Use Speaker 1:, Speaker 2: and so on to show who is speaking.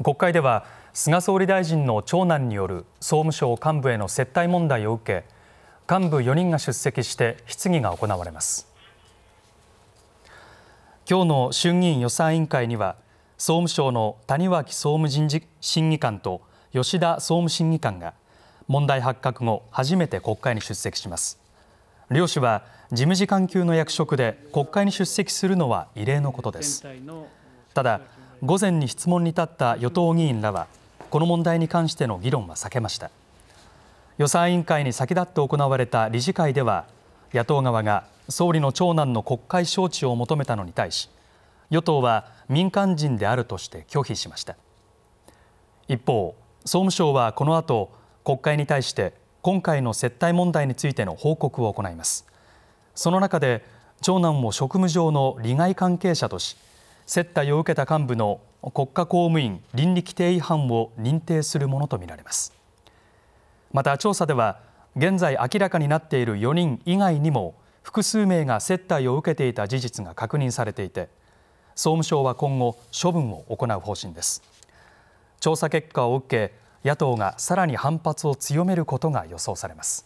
Speaker 1: 国会では菅総理大臣の長男による総務省幹部への接待問題を受け幹部4人が出席して質疑が行われます今日の衆議院予算委員会には総務省の谷脇総務人事審議官と吉田総務審議官が問題発覚後初めて国会に出席します両氏は事務次官級の役職で国会に出席するのは異例のことですただ午前に質問に立った与党議員らはこの問題に関しての議論は避けました予算委員会に先立って行われた理事会では野党側が総理の長男の国会招致を求めたのに対し与党は民間人であるとして拒否しました一方総務省はこの後国会に対して今回の接待問題についての報告を行いますその中で長男を職務上の利害関係者とし接待を受けた幹部の国家公務員倫理規定違反を認定するものとみられますまた調査では現在明らかになっている4人以外にも複数名が接待を受けていた事実が確認されていて総務省は今後処分を行う方針です調査結果を受け野党がさらに反発を強めることが予想されます